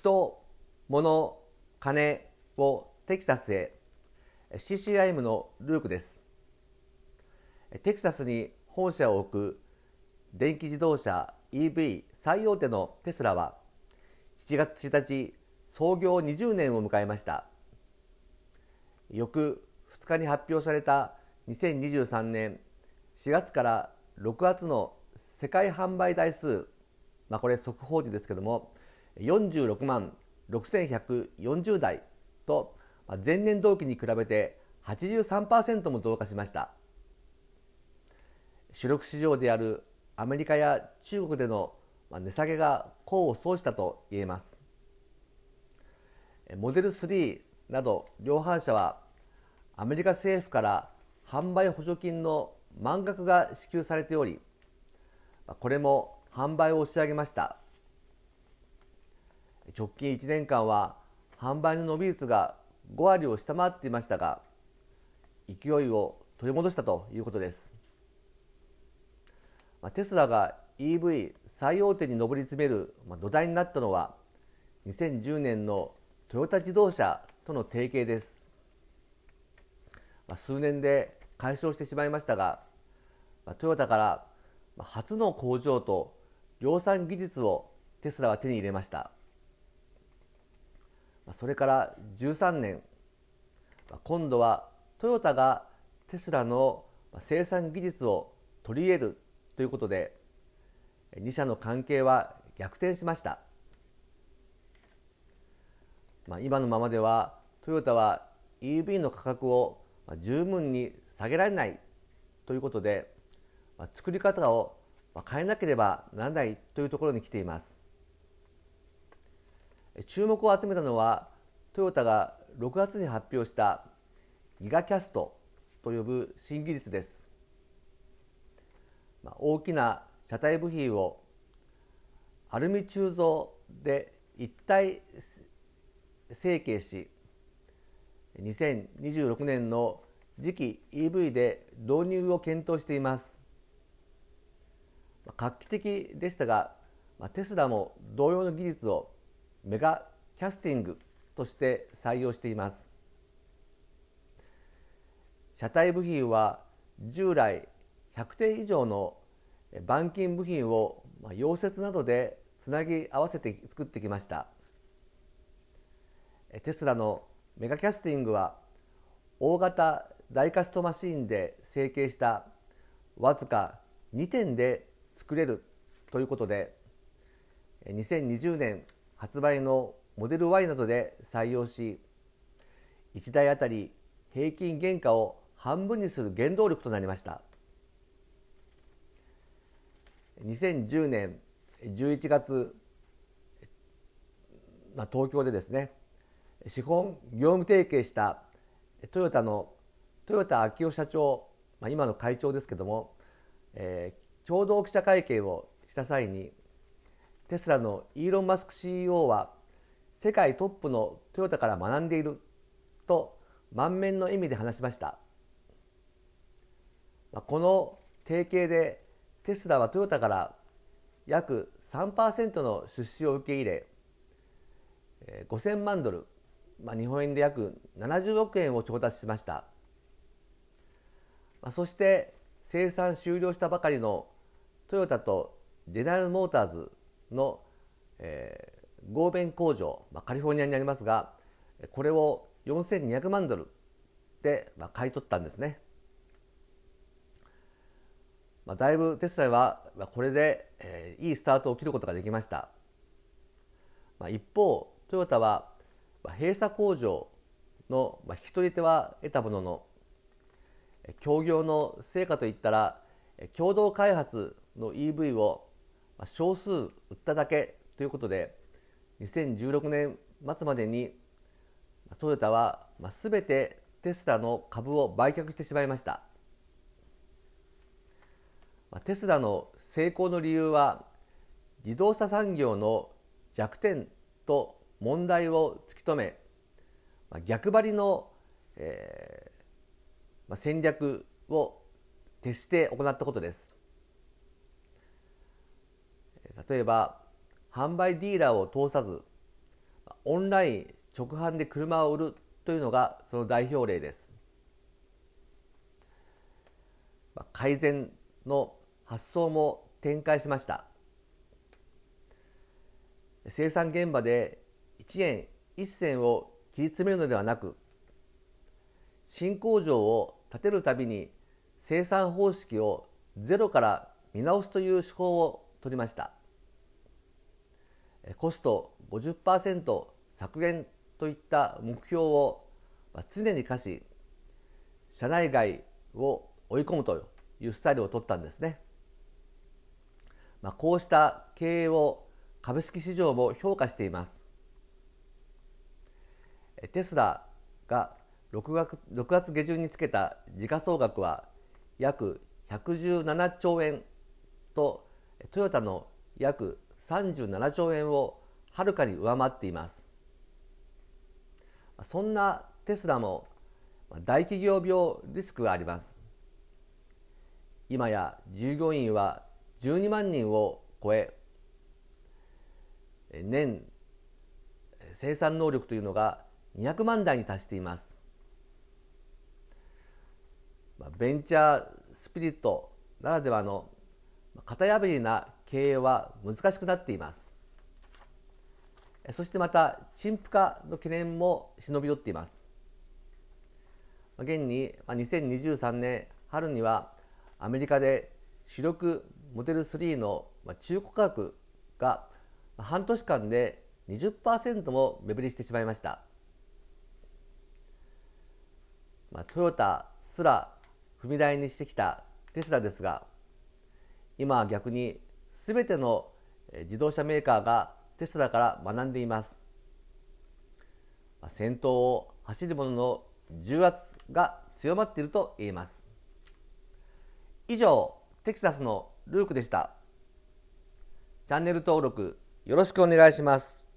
人、物、金をテキサスへ CCIM のルークです。テキサスに本社を置く電気自動車 EV 最大手のテスラは7月1日創業20年を迎えました翌2日に発表された2023年4月から6月の世界販売台数、まあ、これ速報値ですけども46万6140台と前年同期に比べて83%も増加しました主力市場であるアメリカや中国での値下げが功を奏したと言えますモデル3など量販車はアメリカ政府から販売補助金の満額が支給されておりこれも販売を押し上げました直近1年間は販売の伸び率が5割を下回っていましたが勢いを取り戻したということです、まあ、テスラが EV 最大手に上り詰める土台になったのは2010年のトヨタ自動車との提携です、まあ、数年で解消してしまいましたが、まあ、トヨタから初の工場と量産技術をテスラは手に入れましたそれから13年今度はトヨタがテスラの生産技術を取り入れるということで2社の関係は逆転しました、まあ、今のままではトヨタは EV の価格を十分に下げられないということで作り方を変えなければならないというところに来ています注目を集めたのはトヨタが6月に発表したギガキャストと呼ぶ新技術です、まあ、大きな車体部品をアルミ鋳造で一体成形し2026年の次期 EV で導入を検討しています画期的でしたがテスラも同様の技術をメガキャスティングとして採用しています車体部品は従来100点以上の板金部品を溶接などでつなぎ合わせて作ってきましたテスラのメガキャスティングは大型ダイカストマシーンで成形したわずか2点で作れるということで2020年発売のモデル Y などで採用し1台あたり平均原価を半分にする原動力となりました2010年11月、まあ、東京でですね資本業務提携したトヨタの豊田昭夫社長、まあ、今の会長ですけども、えー、共同記者会見をした際にテスラのイーロン・マスク CEO は世界トップのトヨタから学んでいると満面の意味で話しましたこの提携でテスラはトヨタから約3%の出資を受け入れ5000万ドル、まあ、日本円で約70億円を調達しました、まあ、そして生産終了したばかりのトヨタとジェネラル・モーターズの、えー、合弁工場、まあ、カリフォルニアにありますがこれを4200万ドルで、まあ、買い取ったんですね。まあ、だいぶテスラはまあ、これで、えー、いいスタートを切ることができました。まあ、一方トヨタは、まあ、閉鎖工場の、まあ、引き取り手は得たものの協業の成果といったら共同開発の EV を少数売っただけということで2016年末までにトヨタはすべてテスラの株を売却してしまいましたテスラの成功の理由は自動車産業の弱点と問題を突き止め逆張りの、えー、戦略を徹して行ったことです例えば販売ディーラーを通さずオンライン直販で車を売るというのがその代表例です改善の発想も展開しました生産現場で1円1銭を切り詰めるのではなく新工場を建てるたびに生産方式をゼロから見直すという手法を取りましたコスト50%削減といった目標を常に課し社内外を追い込むというスタイルを取ったんですね、まあ、こうした経営を株式市場も評価していますテスラが6月 ,6 月下旬につけた時価総額は約117兆円とトヨタの約37兆円をはるかに上回っていますそんなテスラも大企業病リスクがあります今や従業員は12万人を超え年生産能力というのが200万台に達していますベンチャースピリットならではの型破りな経営は難しくなっていますそしてまた陳腐化の懸念も忍び寄っています現に2023年春にはアメリカで主力モデル3の中古価格が半年間で20%も目減りしてしまいましたトヨタすら踏み台にしてきたテスラですが今は逆に全ての自動車メーカーがテスラから学んでいます先頭を走る者の重圧が強まっていると言えます以上テキサスのルークでしたチャンネル登録よろしくお願いします